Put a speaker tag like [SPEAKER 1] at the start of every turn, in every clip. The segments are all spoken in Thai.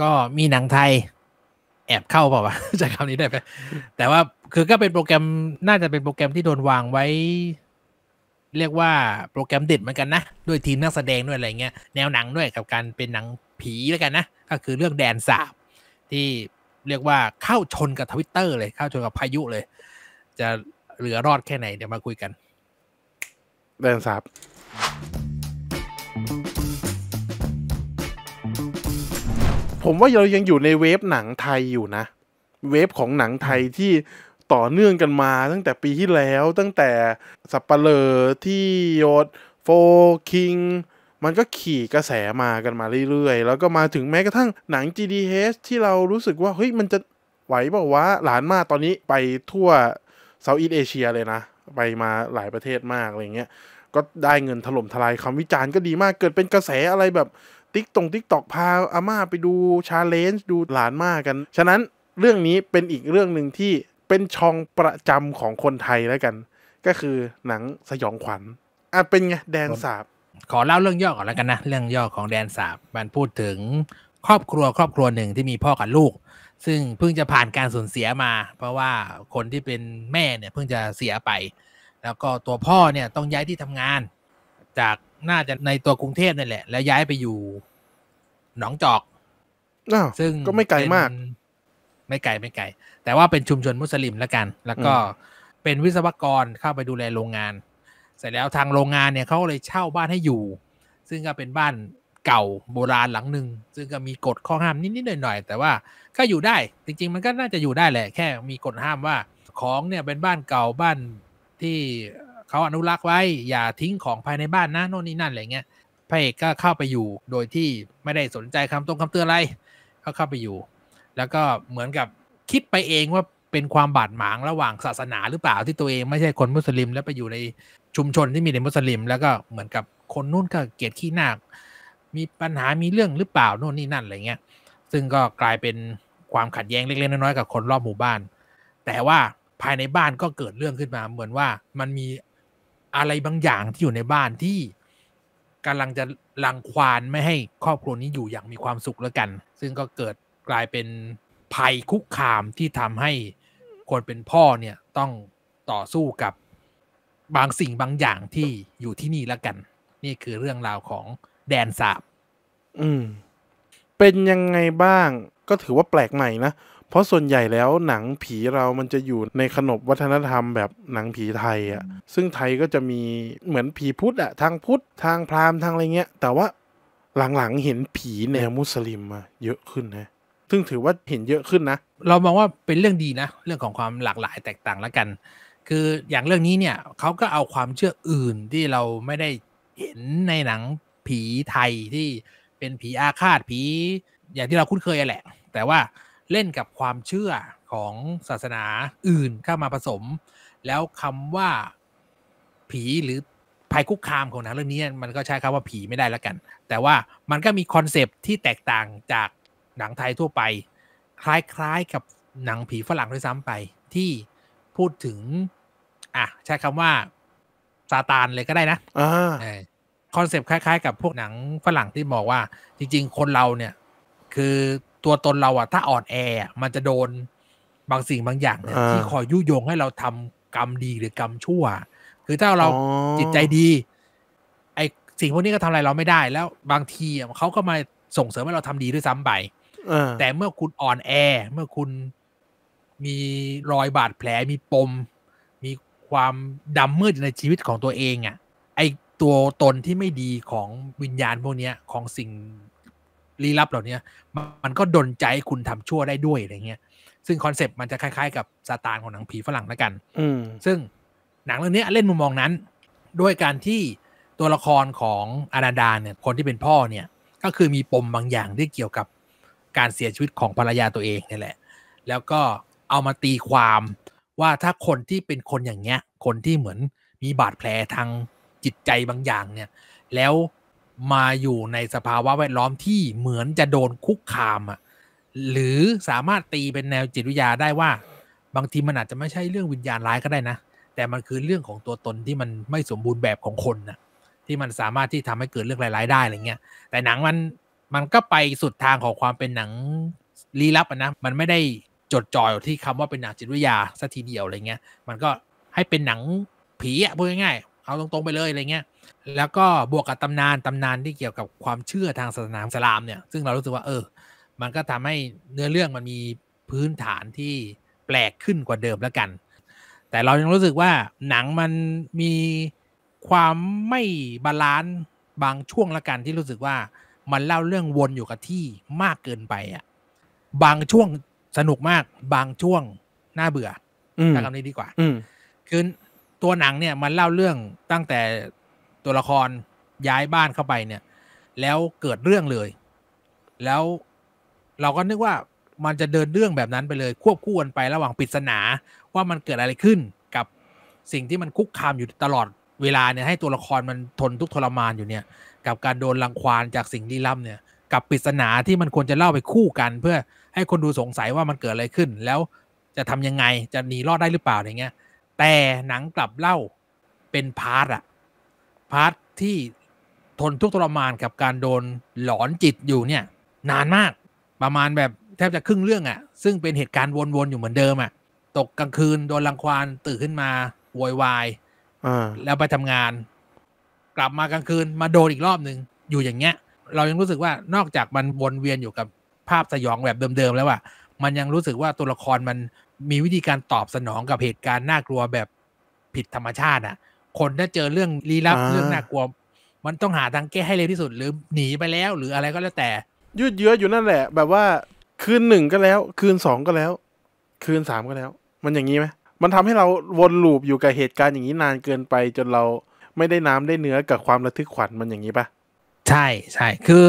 [SPEAKER 1] ก็มีหนังไทย แอบเข้าเปล่าวะจะคำนี้ได้ไหมแต่ว่าคือก็เป็นโปรแกรมน่าจะเป็นโปรแกรมที่โดนวางไว้ เรียกว่าโปรแกรมเด็ดเหมือนกันนะ ด้วยทีมนักแสดงด้วยอะไรเงี้ยแนวหนังด้วย กับการเป็นหนังผีแล้วกันนะก็คือเรื่องแดนสาบที่เรียกว่าเข้าชนกับทวิตเตอร์เลยเข้าชนกับพายุเลย จะเหลือรอดแค่ไหน เดี๋ยวมาคุยกัน
[SPEAKER 2] แดนสาบผมว่าเรายังอยู่ในเวฟหนังไทยอยู่นะ เวฟของหนังไทยที่ต่อเนื่องกันมาตั้งแต่ปีที่แล้วตั้งแต่ สัปปเหร่อที่ยศโฟคิงมันก็ขี่กระแสมากันมาเรื่อยๆ แล้วก็มาถึงแม้กระทั่งหนัง GDH ที่เรารู้สึกว่า เฮ้ยมันจะไหวเปล่าวะหลานมากตอนนี้ไปทั่วเซาท์อีสเอเชียเลยนะ ไปมาหลายประเทศมากอะไรเงี้ย ก็ได้เงินถล่มทลายคำวิจารณ์ก็ดีมากเกิดเป็นกระแสอะไรแบบติ๊กตรงติ๊กตอกพา อาม่าไปดูชาเลนจ์ดูหลานมากันฉะนั้นเรื่องนี้เป็นอีกเรื่องหนึ่งที่เป็นช่องประจำของคนไทยแล้วกัน ก็คือหนังสยองขวัญอ่ะเป็นไงแดนส
[SPEAKER 1] าบขอเล่าเรื่องย่อก่อนแล้วกันนะ เรื่องย่อของแดนสาบมันพูดถึงครอบครัวครอบครัวหนึ่งที่มีพ่อกับลูก ซึ่งเพิ่งจะผ่านการสูญเสียมา เพราะว่าคนที่เป็นแม่เนี่ยเพิ่งจะเสียไป แล้วก็ตัวพ่อเนี่ยต้องย้ายที่ทำงานจากน่าจะในตัวกรุงเทพนี่แหละ แล้วย้ายไปอยู่ หนองจอกซึ่งก็ไม่ไกลมากไม่ไกลไม่ไกลแต่ว่าเป็นชุมชนมุสลิมแล้วกัน แล้วก็เป็นวิศวกรเข้าไปดูแลโรงงานเสร็จแล้วทางโรงงานเนี่ยเขาเลยเช่าบ้านให้อยู่ ซึ่งก็เป็นบ้านเก่าโบราณหลังหนึ่งซึ่งก็มีกฎข้อห้ามนิดๆหน่อยๆแต่ว่าก็อยู่ได้จริง ๆ มันก็น่าจะอยู่ได้แหละแค่มีกฎห้ามว่าของเนี่ยเป็นบ้านเก่าบ้านที่เขาอนุรักษ์ไว้อย่าทิ้งของภายในบ้านนะ โน่นนี่นั่นอะไรเงี้ย พระเอกก็เข้าไปอยู่ โดยที่ไม่ได้สนใจคำตรงคำเตือนอะไร ก็เข้าไปอยู่ แล้วก็เหมือนกับคิดไปเองว่าเป็นความบาดหมางระหว่างศาสนา หรือเปล่าที่ตัวเองไม่ใช่คนมุสลิมแล้วไปอยู่ในชุมชนที่มีแต่มุสลิม แล้วก็เหมือนกับคนนู่นก็เกลียดขี้หน้า มีปัญหา มีเรื่องหรือเปล่า โน่นนี่นั่นอะไรเงี้ย ซึ่งก็กลายเป็นความขัดแย้งเล็กๆน้อยๆกับคนรอบหมู่บ้าน แต่ว่าภายในบ้านก็เกิดเรื่องขึ้นมาเหมือนว่ามันมีอะไรบางอย่างที่อยู่ในบ้านที่กำลังจะลังควานไม่ให้ครอบครัวนี้อยู่อย่างมีความสุขแล้วกัน ซึ่งก็เกิดกลายเป็นภัยคุกคามที่ทำให้คนเป็นพ่อเนี่ย ต้องต่อสู้กับบางสิ่งบางอย่างที่อยู่ที่นี่แล้วกัน นี่คือเรื่องราวของแดนสาบ
[SPEAKER 2] อืม เป็นยังไงบ้าง ก็ถือว่าแปลกใหม่นะเพราะส่วนใหญ่แล้วหนังผีเรามันจะอยู่ในขนบวัฒนธรรมแบบหนังผีไทยอ่ะซึ่งไทยก็จะมีเหมือนผีพุทธอ่ะทางพุทธ ทางพราหมณ์ทางอะไรเงี้ยแต่ว่าหลังๆเห็นผีแนวมุสลิมมาเยอะขึ้นนะ ซึ่งถือว่าเห็นเยอะขึ้นนะเรามองว่า
[SPEAKER 1] เป็นเรื่องดีนะ เรื่องของความหลากหลายแตกต่างแล้วกัน คืออย่างเรื่องนี้เนี่ยเขาก็เอาความเชื่ออื่นที่เราไม่ได้เห็นในหนังผีไทยที่เป็นผีอาฆาตผี อย่างที่เราคุ้นเคยแหละ แต่ว่าเล่น กับความเชื่อของศาสนาอื่นเข้ามาผสม แล้วคำว่าผีหรือภัยคุกคามของหนังเรื่อง นี้ มันก็ ใช้คำว่าผี ไม่ได้แล้วกัน แต่ว่ามันก็มี คอนเซปที่แตกต่างจากหนังไทยทั่วไป คล้าย ๆ กับหนังผีฝรั่งด้วยซ้ำไป ที่พูดถึง อ่ะ ใช้คำว่าซาตานเลยก็ได้นะคอนเซปต์คล้ายๆ กับพวกหนังฝรั่งที่บอกว่า จริง ๆ คนเราเนี่ยคือตัวตนเราอะถ้าอ่อนแอมันจะโดนบางสิ่งบางอย่างเนี่ยที่คอยยุยงให้เราทำกรรมดีหรือกรรมชั่ว คือถ้าเราจิตใจดี ไอสิ่งพวกนี้ก็ทำอะไรเราไม่ได้ แล้วบางทีเขาก็มาส่งเสริมให้เราทำดีด้วยซ้ำไปแต่เมื่อคุณอ่อนแอเมื่อคุณมีรอยบาดแผลมีปม มีความดำมืดในชีวิตของตัวเองอะ่ะ ไอตัวตนที่ไม่ดีของวิญญาณพวกนี้ของสิ่งลี้ลับเหล่านี้มันก็ดนใจคุณทำชั่วได้ด้วย อะไรเงี้ย ซึ่งคอนเซปต์มันจะคล้าย ๆกับซาตานของหนังผีฝรั่งละกัน อืซึ่งหนังเรื่องนี้เล่นมุมมองนั้น ด้วยการที่ตัวละครของอาณาดา เนี่ย คนที่เป็นพ่อเนี่ยก็คือมีปมบางอย่างที่เกี่ยวกับการเสียชีวิตของภรรยาตัวเองนี่แหละ แล้วก็เอามาตีความว่าถ้าคนที่เป็นคนอย่างเงี้ย คนที่เหมือนมีบาดแผลทางจิตใจบางอย่างเนี่ย แล้วมาอยู่ในสภาวะแวดล้อมที่เหมือนจะโดนคุกคามอ่ะหรือสามารถตีเป็นแนวจิตวิทยาได้ว่า บางทีมัน อาจจะไม่ใช่เรื่องวิญญาณร้ายก็ได้นะ แต่มันคือ เรื่องของตัวตนที่มันไม่สมบูรณ์แบบของคนนะที่มันสามารถที่ทำให้เกิดเรื่องร้าย ๆ ได้อะไรเงี้ยแต่หนังมันมันก็ไปสุดทางของความเป็นหนังลี้ลับนะมันไม่ได้จดจ่อยที่คำว่าเป็นหนังจิตวิทยาสัทีเดียวอะไรเงี้ย มันก็ให้เป็นหนังผีอะพูดง่ายๆ เอาตรงๆไปเลยอะไรเงี้ยแล้วก็บวกกับตำนาน ตำนานที่เกี่ยวกับความเชื่อทางศาสนาสลามเนี่ยซึ่งเรารู้สึกว่าเออ มันก็ทำให้เนื้อเรื่องมันมีพื้นฐานที่แปลกขึ้นกว่าเดิมแล้วกัน แต่เรายังรู้สึกว่า หนังมันมีความไม่บาลานซ์บางช่วงละกันที่รู้สึกว่ามันเล่าเรื่องวนอยู่กับที่มากเกินไปอ่ะบางช่วงสนุกมาก บางช่วงน่าเบื่อใช้คำนี้ดีกว่าคือตัวหนังเนี่ยมันเล่าเรื่องตั้งแต่ตัวละครย้ายบ้านเข้าไปเนี่ยแล้วเกิดเรื่องเลย แล้วเราก็นึกว่ามันจะเดินเรื่องแบบนั้นไปเลยควบคู่กันไประหว่างปริศนาว่ามันเกิดอะไรขึ้น กับสิ่งที่มันคุกคามอยู่ตลอดเวลา เนี่ยให้ตัวละครมันทนทุกทรมานอยู่เนี่ย กับการโดนรังควานจากสิ่งลี้ลับเนี่ย กับปริศนาที่มันควรจะเล่าไปคู่กัน เพื่อให้คนดูสงสัยว่ามันเกิดอะไรขึ้น แล้วจะทำยังไงจะหนีรอดได้หรือเปล่าอย่างเงี้ย แต่หนังกลับเล่าเป็นพาร์ทอะพาร์ทที่ทนทุกทรมาน กับการโดนหลอนจิตอยู่เนี่ย นานมากประมาณแบบแทบจะครึ่งเรื่องอะ่ะ ซึ่งเป็นเหตุการณ์วน ๆ อยู่เหมือนเดิมอะ่ะ ตกกลางคืนโดนรังควานตื่นขึ้นมาโวยวายแล้วไปทำงาน กลับมากลางคืนมาโดนอีกรอบหนึ่งอยู่อย่างเงี้ย เรายังรู้สึกว่านอกจาก มัน วนเวียนอยู่กับภาพสยองแบบเดิมๆแล้วอะ่ะมันยังรู้สึกว่าตัวละครมันมีวิธีการตอบสนองกับเหตุการณ์น่ากลัวแบบผิดธรรมชาติอะ่ะคนถ้าเจอเรื่องลี้ลับเรื่องน่ากลัวมันต้องหาทางแก้ให้เร็วที่สุดหรือหนีไปแล้ว หรืออะไรก็แล้วแต่
[SPEAKER 2] ยืดเยื้ออยู่นั่นแหละ แบบว่าคืนหนึ่งก็แล้ว คืนสองก็แล้ว คืนสามก็แล้ว มันอย่างนี้ไหมมันทำให้เราวนลูปอยู่กับเหตุการณ์อย่างนี้นานเกินไป จนเราไม่ได้น้ำได้เนื้อกับความระทึกขวัญมันอย่างนี้ปะ
[SPEAKER 1] ใช่ใช่คือ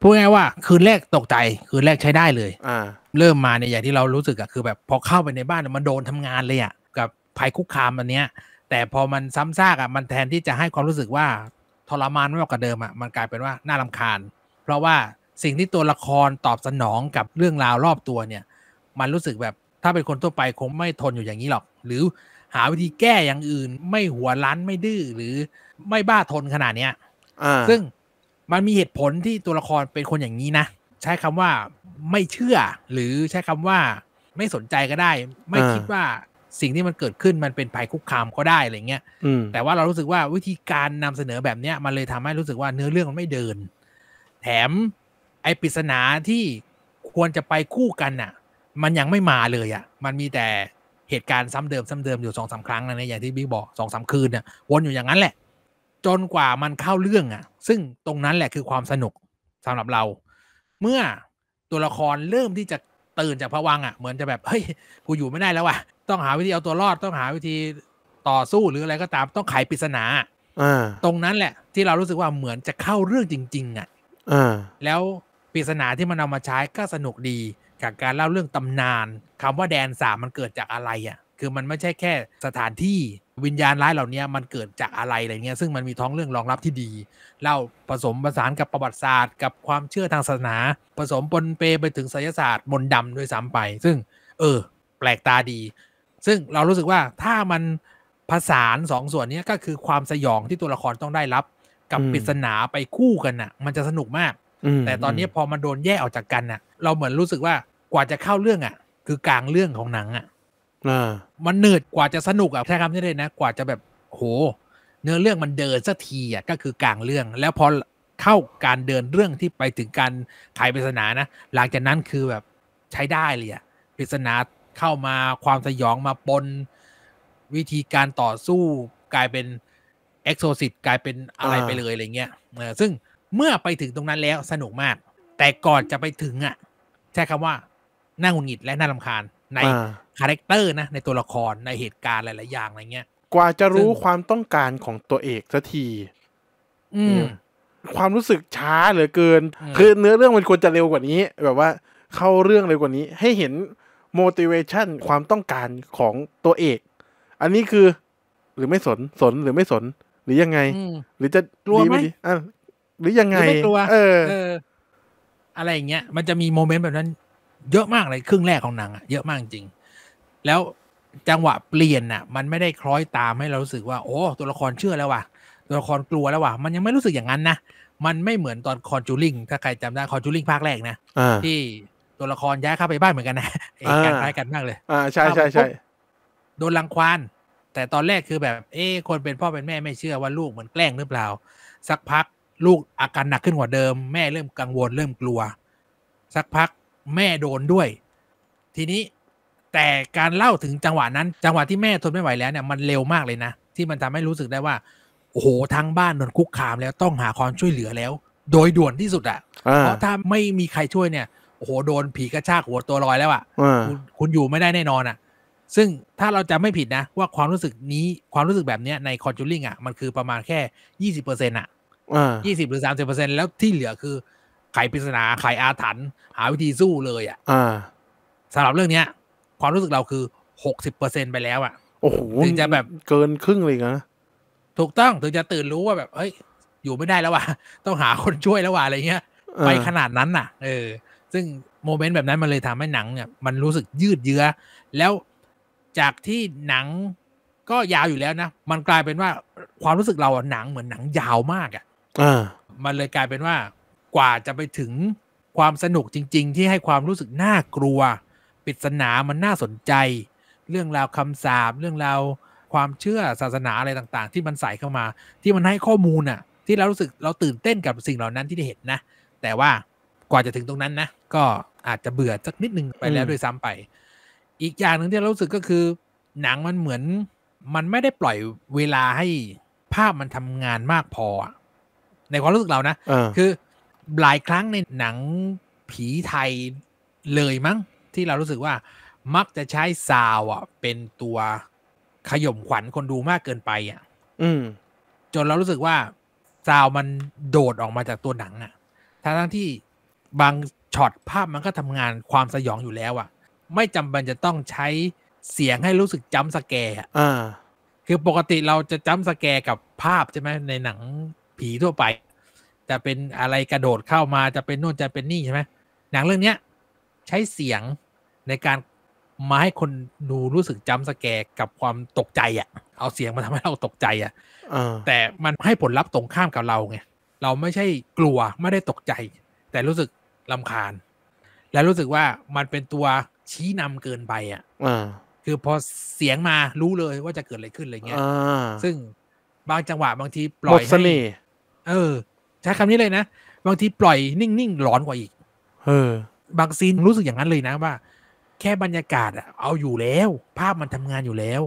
[SPEAKER 1] พูดง่ายว่า คืนแรกตกใจคืนแรกใช้ได้เลย อ่า เริ่มมาเนี่ยอย่างที่เรารู้สึกอะคือ แบบพอเข้าไปในบ้านมันโดนทำงานเลยอะกับภัยคุกคามอันเนี้ยแต่พอมันซ้ำซากอ่ะมันแทนที่จะให้ความรู้สึกว่าทรมานมากกว่าเดิมอ่ะ มันกลายเป็นว่า น่าลำคาญเพราะว่าสิ่งที่ตัวละครตอบสนองกับเรื่องราวรอบตัวเนี่ย มันรู้สึกแบบถ้าเป็นคนทั่วไปคงไม่ทนอยู่อย่างนี้หรอก หรือหาวิธีแก้อย่างอื่น ไม่หัวล้านไม่ดื้อหรือ ไม่บ้าทนขนาดเนี้ยซึ่งมันมีเหตุผลที่ตัวละครเป็นคนอย่างนี้นะใช้คำว่าไม่เชื่อ หรือใช้คำว่า ไม่สนใจก็ได้ ไม่คิดว่าสิ่งที่มันเกิดขึ้นมันเป็นภัยคุกคามก็ได้อะไรเงี้ย แต่ว่าเรารู้สึกว่าวิธีการนำเสนอแบบเนี้ยมันเลยทำให้รู้สึกว่าเนื้อเรื่องมันไม่เดิน แถมไอปริศนาที่ควรจะไปคู่กันน่ะ มันยังไม่มาเลย อ่ะ มันมีแต่เหตุการณ์ซ้ำเดิมซ้าเดิมอยู่สองสาครั้งนะเนี่ยอย่างที่บิ๊กบอกสองสาคืนน่ะวนอยู่อย่างนั้นแหละ จนกว่ามันเข้าเรื่องอ่ะ ซึ่งตรงนั้นแหละคือความสนุกสำหรับเรา เมื่อตัวละครเริ่มที่จะตื่นจากผวังอ่ะเหมือนจะแบบเฮ้ยกูอยู่ไม่ได้แล้วะ่ะต้องหาวิธีเอาตัว รอดต้องหาวิธีต่อสู้หรือ อะไร ก็ตามต้อง ไข ปริศนาตรงนั้นแหละที่เรารู้สึกว่าเหมือนจะเข้าเรื่องจริง ๆ อ่ะแล้ว ปริศนาที่ มัน เอา มาใช้ ก็ สนุกดีกับการเล่าเรื่องตำนานคำว่าแดนสามมันเกิดจากอะไรอ่ะคือมันไม่ใช่แค่ สถานที่วิญญาณร้ายเหล่านี้มันเกิดจากอะไรอะไรเงี้ยซึ่งมันมีท้องเรื่องรองรับที่ดีเล่าผสมประสานกับประวัติศาสตร์ กับความเชื่อทางศาสนา ผสมปนเปไปถึงไสยศาสตร์มนต์ดำด้วยซ้ำไป ซึ่ง เออ แปลกตาดีซึ่งเรารู้สึกว่าถ้ามันผสานสองส่วน นี้ ก็คือความสยองที่ตัวละครต้องได้รับ กับปริศนาไปคู่กันน่ะ มันจะสนุกมาก แต่ตอนนี้พอมันโดนแยกออกจากกันน่ะ เราเหมือนรู้สึกว่ากว่าจะเข้าเรื่องอ่ะ คือกลางเรื่องของหนังอ่ะมันเหนืดกว่าจะสนุกอ่ะใช้คำนี้เลยนะ กว่าจะแบบโห เนื้อเรื่องมันเดินสักทีอ่ะก็คือกลางเรื่อง แล้วพอเข้าการเดินเรื่องที่ไปถึงการไขปริศนานะหลังจากนั้นคือแบบใช้ได้เลยอ่ะปริศนาเข้ามาความสยองมาปน วิธีการต่อสู้กลายเป็นเอ็กโซซิตกลายเป็นอะไรไปเลยอะไรเงี้ยซึ่งเมื่อไปถึงตรงนั้นแล้วสนุกมาก แต่ก่อนจะไปถึงอ่ะใช้คำว่าน่าหงุดหงิดและน่าลำคาญในคาแรคเตอร์นะ ในตัวละครในเหตุการณ์หลาย ๆ อย่างอะไรเงี้ย
[SPEAKER 2] กว่าจะรู้ความต้องการของตัวเอกสักทีอืม ความรู้สึกช้าเหลือเกิน คือเนื้อเรื่องมันควรจะเร็วกว่านี้ แบบว่า เข้าเรื่องเร็วกว่านี้ ให้เห็น motivation ความต้องการของตัวเอก อันนี้คือ หรือไม่สนสนหรือไม่สน หรือยังไงหรือจะรวมไหมอ่ะ
[SPEAKER 1] หรือยังไงไม่กลัวเออ อะไรอย่างเงี้ย มันจะมีโมเมนต์แบบนั้น เยอะมากเลยครึ่งแรกของหนังอะเยอะมากจริง แล้วจังหวะเปลี่ยนน่ะ มันไม่ได้คล้อยตามให้เรารู้สึกว่าโอ้ตัวละครเชื่อแล้วว่ะ ตัวละครกลัวแล้วว่ะมันยังไม่รู้สึกอย่างนั้นนะมันไม่เหมือนตอนคอนจูริงถ้าใครจำได้คอนจูริงภาคแรก นะที่ตัวละครย้ายเข้าไปบ้านเหมือนกันนะ เอกการคล้ายกันมากเลยอ่าใช่ใช่ใช่โดนรังควานแต่ตอนแรกคือแบบ เอ้คนเป็น พ่อ เป็นแม่ไม่เชื่อว่าลูกเหมือนแกล้งหรือเปล่า สักพักลูกอาการหนักขึ้นกว่าเดิม แม่เริ่มกังวลเริ่มกลัว สักพักแม่โดนด้วย ทีนี้แต่การเล่าถึงจังหวะนั้น จังหวะที่แม่ทนไม่ไหวแล้วเนี่ยมันเร็วมากเลยนะที่มันทำให้รู้สึกได้ว่าโอ้โหทั้งบ้านโดนคุกคาม แล้วต้องหาความช่วยเหลือแล้ว โดยด่วนที่สุดอะ่ะเพราะถ้าไม่มีใครช่วยเนี่ยโอ้โหโดนผีกระชากหัวตัวลอยแล้วอ่ะคุณอยู่ไม่ได้แน่นอนอ่ะ ซึ่งถ้าเราจะไม่ผิดนะว่าความรู้สึกนี้ความรู้สึกแบบเนี้ยในคอนจูริงอ่ะ มันคือประมาณแค่ยี่สิบเปอร์เซ็นต์อ่ะยี่สิบหรือสามสิบเปอร์เซ็นต์แล้วที่เหลือคือไขปริศนาไขอาถรรพ์หาวิธีสู้
[SPEAKER 2] เลยอ่ะส
[SPEAKER 1] ำหรับเรื่องเนี้ย ความรู้สึกเราคือหกสิบเปอร์เซ็นไปแล้วอ่ะ
[SPEAKER 2] โอ้โหถึงจะแบบเกินครึ่งเลยนะ
[SPEAKER 1] ถูกต้องถึงจะตื่นรู้ว่าแบบเฮ้ย อยู่ไม่ได้แล้วว่ะต้องหาคนช่วยแล้วว่ะอะไรเงี้ย ไปขนาดนั้นน่ะเออซึ่งโมเมนต์แบบนั้นมันเลยทำให้หนังเนี่ยมันรู้สึกยืดเยื้อแล้วจากที่หนังก็ยาวอยู่แล้วนะ มันกลายเป็นว่าความรู้สึกเราหนังเหมือนหนังยาวมากอ่ะมันเลยกลายเป็นว่ากว่าจะไปถึงความสนุกจริงๆ ที่ให้ความรู้สึกน่ากลัวปริศนามันน่าสนใจ เรื่องราวคำสาบเรื่องราวความเชื่อศาสนาอะไรต่าง ๆ ที่มันใส่เข้ามา ที่มันให้ข้อมูลอ่ะ ที่เรารู้สึกเราตื่นเต้นกับสิ่งเหล่านั้นที่ได้เห็นนะ แต่ว่ากว่าจะถึงตรงนั้นนะก็อาจจะเบื่อ สักนิดนึงไปแล้วด้วยซ้ำไป อีกอย่างหนึ่งที่รู้สึกก็คือ หนังมันเหมือน มันไม่ได้ปล่อยเวลาให้ภาพมันทำงานมากพอ ในความรู้สึกเรานะคือ หลายครั้งในหนังผีไทยเลยมั้งที่เรารู้สึกว่า มักจะใช้ซาวอ่ะ เป็นตัวขย่มขวัญคนดูมากเกินไปอ่ะ อืมจนเรารู้สึกว่าซาวมันโดดออกมาจากตัวหนังอ่ะทั้งทั้งที่บางช็อตภาพมันก็ทำงานความสยองอยู่แล้วอะไม่จำเป็นจะต้องใช้เสียงให้รู้สึกจ้ำสแกรอ่าคือปกติเราจะจ้ำสแกรกับภาพใช่ไหมในหนังผีทั่วไปจะเป็นอะไรกระโดดเข้ามาจะเป็นโน่นจะเป็นนี่ ใช่ไหม หนังเรื่องเนี้ยใช้เสียงในการมาให้คนดูรู้สึกจำสแกรกับความตกใจอะ่ะ เอาเสียงมาทำให้เราตกใจอะ่ะแต่มันให้ผลลัพธ์ตรงข้ามกับเราไง เราไม่ใช่กลัวไม่ได้ตกใจ แต่รู้สึกลำคาญ แล้วรู้สึกว่ามันเป็นตัวชี้นำเกินไปอ่ะคือพอเสียงมารู้เลยว่าจะเกิดอะไรขึ้นอะไรเงี้ยซึ่งบางจังหวะ บางทีปล่อยให้เออใช้คำนี้เลยนะบางทีปล่อยนิ่งๆหลอนกว่าอีก เออ บางซีนรู้สึกอย่างนั้นเลยนะ ว่า แค่บรรยากาศอะเอาอยู่แล้ว ภาพมันทำงานอยู่แล้ว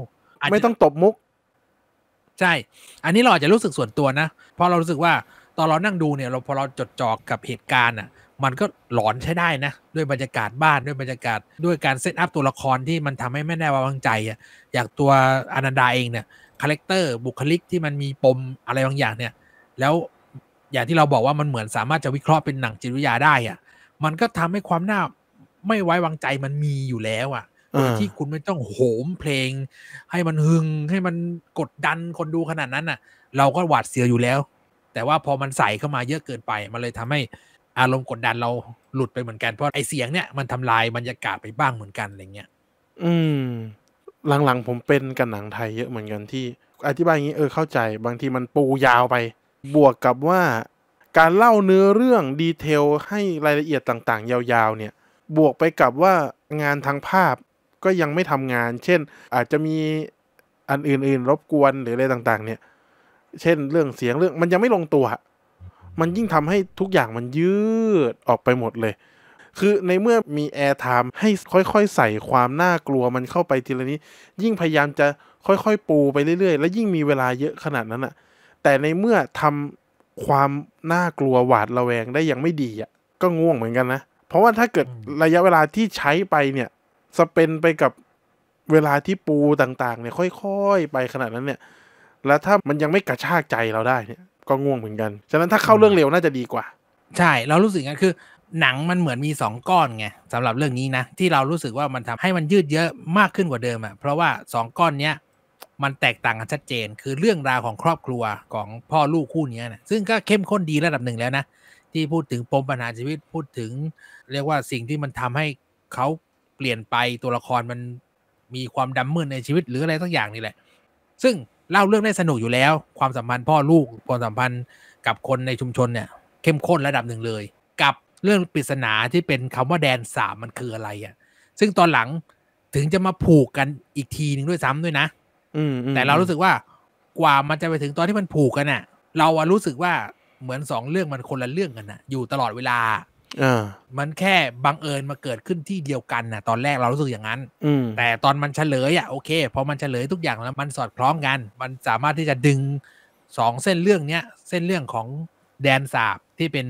[SPEAKER 1] ไม่ต้องตบมุก ใช่ อันนี้เราอาจจะรู้สึกส่วนตัวนะเพราะเรารู้สึกว่าตอนเรานั่งดูเนี่ย เราพอเราจดจ่อกับเหตุการณ์ อ่ะมันก็หลอนใช้ได้ นะ ด้วยบรรยากาศบ้านด้วยบรรยากาศด้วยการเซตอัพ ตัวละครที่มันทำให้ไม่แน่วางใจอ่ะอย่างตัวอนันดา เองเนี่ยคาแรคเตอร์บุคลิกที่มันมีปมอะไรบางอย่างเนี่ย แล้วอย่าง ที่เราบอกว่ามันเหมือนสามารถจะวิเคราะห์เป็นหนัง จิตวิทยาได้อ่ะ มันก็ทำให้ความน่าไม่ไว้วางใจมันมีอยู่แล้วอ่ะโดยที่คุณไม่ต้องโหมเพลง ให้มันหึงให้มันกดดันคนดูขนาดนั้นอ่ะ เราก็หวาดเสียวอยู่แล้ว แต่ว่าพอมันใส่เข้ามาเยอะเกินไปมันเลยทำให้อารมณ์กดดันเราหลุดไปเหมือนกันเพราะไอเสียงเนี่ยมันทำลายบรรยากาศไปบ้างเหมือนกันอะไรเงี้ย
[SPEAKER 2] อืม หลังๆผมเป็นกับหนังไทยเยอะเหมือนกันที่ อธิบายอย่างนี้เออเข้าใจบางทีมันปูยาวไป บวกกับว่า การเล่าเนื้อเรื่องดีเทลให้รายละเอียดต่างๆยาวๆ เนี่ย บวกไปกับว่างานทางภาพก็ยังไม่ทำงาน เช่น อาจจะมีอันอื่นๆ รบกวนหรืออะไรต่าง ๆ เนี่ย เช่นเรื่องเสียงเรื่อง มันยังไม่ลงตัวมันยิ่งทำให้ทุกอย่างมันยืดออกไปหมดเลย คือในเมื่อมีแอร์ไทม์ให้ค่อย ๆ ใส่ความน่ากลัวมันเข้าไปทีละนี้ ยิ่งพยายามจะค่อย ๆ ปูไปเรื่อยๆ และยิ่งมีเวลาเยอะขนาดนั้นอะแต่ในเมื่อทำความน่ากลัวหวาดระแวงได้ยังไม่ดีอะก็ง่วงเหมือนกันนะ เพราะว่าถ้าเกิดระยะเวลาที่ใช้ไปเนี่ย สเปนไปกับเวลาที่ปูต่างๆเนี่ยค่อยๆไปขนาดนั้นเนี่ย แล้วถ้ามันยังไม่กระชากใจเราได้เนี่ยก็ง่วงเหมือนกัน ฉะนั้นถ้าเข้าเรื่องเร็วน่าจะดีกว่า
[SPEAKER 1] ใช่เรารู้สึกงั้นคือ หนังมันเหมือนมีสองก้อนไงสำหรับเรื่องนี้นะ ที่เรารู้สึกว่ามันทำให้มันยืดเยอะมากขึ้นกว่าเดิมอะ่ะเพราะว่าสองก้อนเนี้ยมันแตกต่างกันชัดเจนคือเรื่องราวของครอบครัวของพ่อลูกคู่นี้นะซึ่งก็เข้มข้นดีระดับหนึ่งแล้วนะ ที่พูดถึงปมปัญหาชีวิตพูดถึง เรียกว่าสิ่งที่มันทำให้เขาเปลี่ยนไปตัวละครมันมีความดำมืดในชีวิตหรืออะไรสักอย่างนี่แหละซึ่งเล่าเรื่องได้สนุกอยู่แล้ว ความสัมพันธ์พ่อลูกความสัมพันธ์กับคนในชุมชนเนี่ย เข้ม ข้นระดับหนึ่งเลย กับเรื่องปริศนาที่เป็นคำว่าแดนสามมันคืออะไรอะ่ะ ซึ่งตอนหลังถึงจะมาผูกกันอีกทีหนึ่งด้วยซ้ำด้วยนะ
[SPEAKER 2] อืแต่เรารู้สึก
[SPEAKER 1] ว่ากว่ามันจะไปถึงตอนที่มันผูกกันอะ่ะ เราอะรู้สึกว่าเหมือนสองเรื่องมันคนละเรื่องกันอะะอยู่ตลอดเวลามันแค่บังเอิญมาเกิดขึ้นที่เดียวกันนะตอนแรกเรารู้สึกอย่างนั้นแต่ตอนมันเฉลย อ่ะ โอเคพอมันเฉลยทุกอย่างแล้ว มันสอดคล้องกันมันสามารถที่จะดึงสองเส้นเรื่องเนี้ยเส้นเรื่องของแดนสาบที่เป็น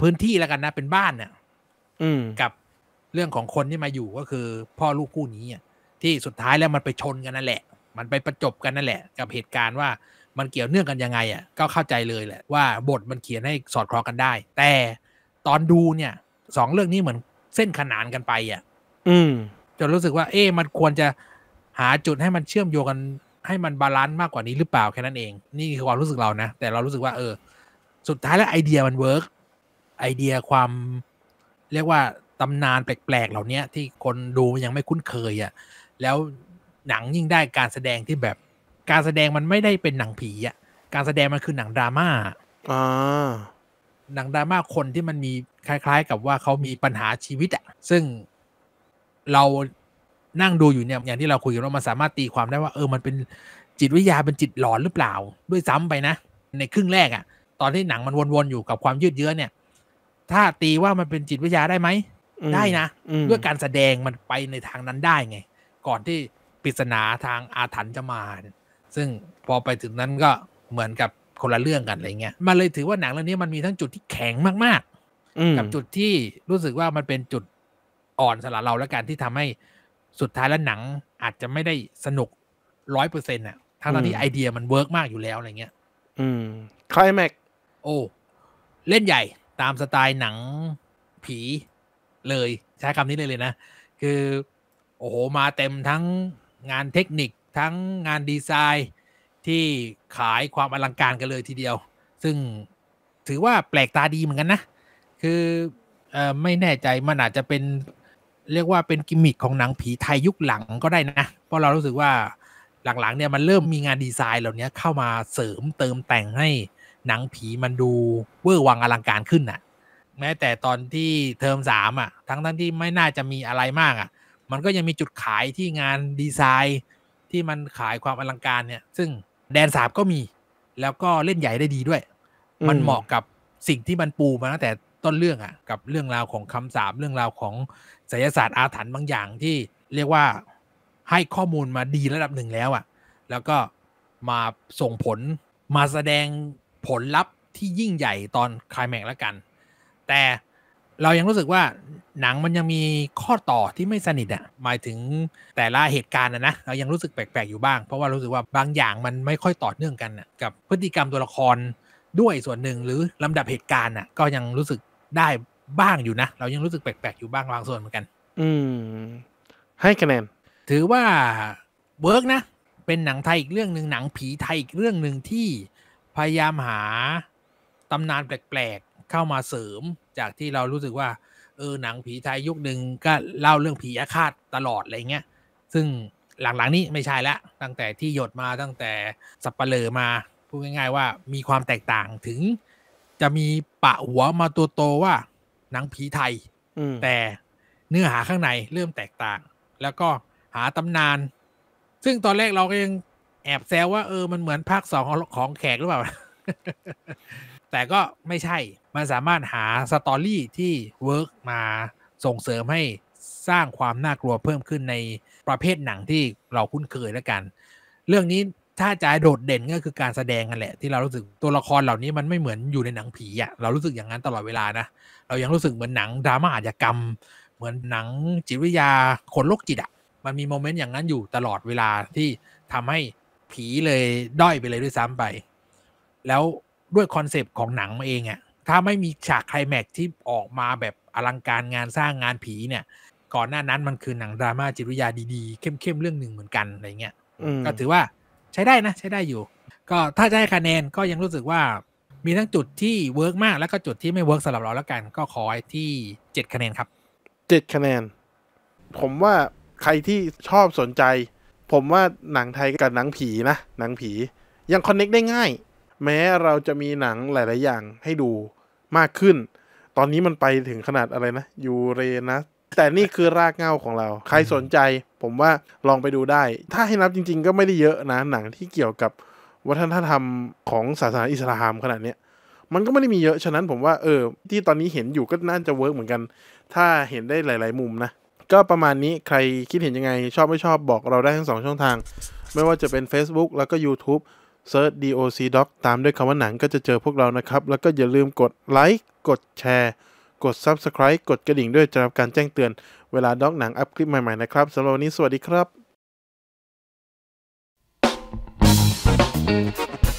[SPEAKER 1] พื้นที่แล้วกันนะเป็นบ้านเนี่ยกับเรื่องของคนที่มาอยู่ก็คือ พ่อลูกคู่นี้ที่สุดท้ายแล้วมันไปชนกันนั่นแหละ มันไปประจบกันนั่นแหละ กับเหตุการณ์ว่ามันเกี่ยวเนื่องกันยังไงอ่ะก็เข้าใจเลยแหละว่าบทมันเขียนให้สอดคล้องกันได้ แต่ตอนดูเนี่ยสองเรื่องนี้เหมือนเส้นขนานกันไปอ่ะ อืมจนรู้สึกว่า เอ๊ะมันควรจะหาจุดให้มันเชื่อมโยงกันให้มันบาลานซ์มากกว่านี้หรือเปล่าแค่นั้นเองนี่คือความรู้สึกเรานะแต่เรารู้สึกว่าเออ สุดท้ายแล้วไอเดียมันเวิร์กไอเดียความเรียกว่าตำนานแปลกๆเหล่านี้ที่คนดูยังไม่คุ้นเคยอะ่ะ แล้วหนังยิ่งได้การแสดงที่แบบ การแสดงมันไม่ได้เป็นหนังผีอะ่ะ การแสดงมันคือหนังดราม่าอ่าหนังดราม่าคนที่มันมีคล้าย ๆ กับว่าเขามีปัญหาชีวิตอะซึ่งเรานั่งดูอยู่เนี่ยอย่างที่เราคุยกันว่ามันสามารถตีความได้ว่า เออ มันเป็นจิตวิทยาเป็นจิตหลอนหรือเปล่า ด้วยซ้ำไปนะในครึ่งแรกอะตอนที่หนังมันวนๆอยู่กับความยืดเยื้อเนี่ย ถ้าตีว่ามันเป็นจิตวิทยาได้ไหมได้นะด้วยการแสดงมันไปในทางนั้นได้ไง ก่อนที่ปริศนาทางอาถรรพ์จะมาซึ่งพอไปถึงนั้นก็เหมือนกับคนละเรื่องกัน อะไรเงี้ย มันเลยถือว่าหนังเรื่องนี้มันมีทั้งจุดที่แข็งมาก ๆ กับจุดที่รู้สึกว่ามันเป็นจุดอ่อนสำหรับเราและการที่ทำให้สุดท้ายแล้วหนังอาจจะไม่ได้สนุกร้อยเปอร์เซ็นต์อ่ะ ทั้งตอนที่ไอเดียมันเวิร์กมากอยู่แล้วอะไรเงี้ยอืมคลายแม็กโอ้เล่นใหญ่ ตามสไตล์หนังผีเลยใช้คำนี้เลยเลยนะ คือ โอ้โหมาเต็มทั้งงานเทคนิคทั้งงานดีไซน์ที่ขายความอลังการกันเลยทีเดียว ซึ่งถือว่าแปลกตาดีเหมือนกันนะ คืออไม่แน่ใจมันอาจจะเป็นเรียกว่าเป็นกิมมิคของหนังผีไทยยุคหลังก็ได้นะ เพราะเรารู้สึกว่าหลัง ๆ เนี่ยมันเริ่มมีงานดีไซน์เหล่านี้เข้ามาเสริมเติมแต่งให้ หนังผีมันดูเวอร์วังอลังการขึ้นน่ะ แม้แต่ตอนที่เทอมสามอ่ะ ทั้งทั้งที่ไม่น่าจะมีอะไรมากอ่ะ มันก็ยังมีจุดขายที่งานดีไซน์ที่มันขายความอลังการเนี่ย ซึ่งแดนสามก็มีแล้วก็เล่นใหญ่ได้ดีด้วยมันเหมาะกับสิ่งที่มันปูมาตั้งแต่ต้นเรื่องอะกับเรื่องราวของคำสาบเรื่องราวของศิลศาสตร์อาถรรพ์บางอย่างที่เรียกว่าให้ข้อมูลมาดีระดับหนึ่งแล้วอะแล้วก็มาส่งผลมาแสดงผลลัพธ์ที่ยิ่งใหญ่ตอนคลายแม็กแล้วกันแต่เรายังรู้สึกว่าหนังมันยังมีข้อต่อที่ไม่สนิทอะ่ะหมายถึงแต่ละเหตุการณ์นะนะ เรายังรู้สึกแปลกๆอยู่บ้าง เพราะว่ารู้สึกว่าบางอย่างมันไม่ค่อยต่อเนื่องกันะกับพฤติกรรมตัวละครด้วยส่วนหนึ่งหรือ ลำดับเหตุการณ์อ่ะก็ยังรู้สึกได้บ้างอยู่นะ เรายังรู้สึกแปลกๆอยู่บ้างบางส่วนเหมือนกัน อืมให้คะแนนถือว่าเวิร์กนะ เป็นหนังไทยอีกเรื่องหนึ่งหนังผีไทยอีกเรื่องหนึ่งที่พยายามหาตำนานแปลกเข้ามาเสริมจากที่เรารู้สึกว่า เออหนังผีไทยยุคหนึ่งก็เล่าเรื่องผีอาฆาตตลอดอะไรเงี้ย ซึ่งหลังๆนี้ไม่ใช่ละตั้งแต่ที่หยดมาตั้งแต่สับปเปลอมาพูดง่าย ๆ ว่ามีความแตกต่างถึงจะมีปะหัวมาตัวโตว่า หนังผีไทยแต่เนื้อหาข้างในเริ่มแตกต่าง แล้วก็หาตำนาน ซึ่งตอนแรกเราก็ยังแอบแซวว่าเออมันเหมือนภาคสองของแขกหรือเปล่าแต่ก็ไม่ใช่ มันสามารถหาสตอรี่ที่เวิร์กมาส่งเสริมให้สร้างความน่ากลัวเพิ่มขึ้นในประเภทหนังที่เราคุ้นเคยแล้วกัน เรื่องนี้ถ้าจะโดดเด่นก็คือการแสดงกันแหละ ที่เรา รู้ สึกตัวละครเหล่านี้มันไม่เหมือนอยู่ในหนังผีอะ่ะ เรา รู้ สึกอย่างนั้นตลอดเวลานะ เรายังรู้สึกเหมือนหนังดราม่าอาชญากรรมเหมือนหนังจิตวิทยาคนโรคจิตอะ่ะมันมีโมเมนต์อย่างนั้นอยู่ตลอดเวลาที่ทำให้ผีเลยด้อยไปเลยด้วยซ้ำไป แล้วด้วยคอนเซปต์ของหนังเองอะถ้าไม่มีฉากไคลแม็กที่ออกมาแบบอลังการงานสร้างงานผีเนี่ย ก่อนหน้านั้นมันคือหนังดราม่าจิตวิทยาดีๆ เข้มๆ เรื่องหนึ่งเหมือนกันอะไรเงี้ย ก็ถือว่าใช้ได้ นะ ใช้ได้อยู่ ก็ถ้าจะให้คะแนนก็ยังรู้สึกว่ามีทั้งจุดที่เวิร์กมากแล้วก็จุดที่ไม่เวิร์กสำหรับเราแล้วกันก็ขอที่เจ็ดคะแนนครับ
[SPEAKER 2] เจ็ดคะแนน ผมว่าใครที่ชอบสนใจ ผมว่าหนังไทยกับหนังผีนะหนังผี ยังคอนเน็กได้ง่ายแม้เราจะมีหนังหลาย ๆ อย่างให้ดูมากขึ้น ตอนนี้มันไปถึงขนาดอะไรนะยูเรนัสแต่นี่คือรากเง้าของเรา ใครสนใจ ผมว่าลองไปดูได้ ถ้าให้นับจริง ๆ ก็ไม่ได้เยอะนะ หนังที่เกี่ยวกับ วัฒนธรรมของศาสนาอิสลามขนาดนี้ มันก็ไม่ได้มีเยอะ ฉะนั้นผมว่าเออที่ตอนนี้เห็นอยู่ก็น่าจะเวิร์กเหมือนกัน ถ้าเห็นได้หลาย ๆ มุมนะ ก็ประมาณนี้ ใครคิดเห็นยังไง ชอบไม่ชอบบอกเราได้ทั้งสองช่องทาง ไม่ว่าจะเป็น Facebook แล้วก็ YouTube เซิร์ช DOC Doc ตามด้วยคำว่าหนังก็จะเจอพวกเรานะครับ แล้วก็อย่าลืมกดไลค์กดแชร์ กด Subscribe กดกระดิ่งด้วยจะรับการแจ้งเตือนเวลาด็อกหนังอัพคลิปใหม่ๆนะครับสำหรับวันนี้สวัสดีครับ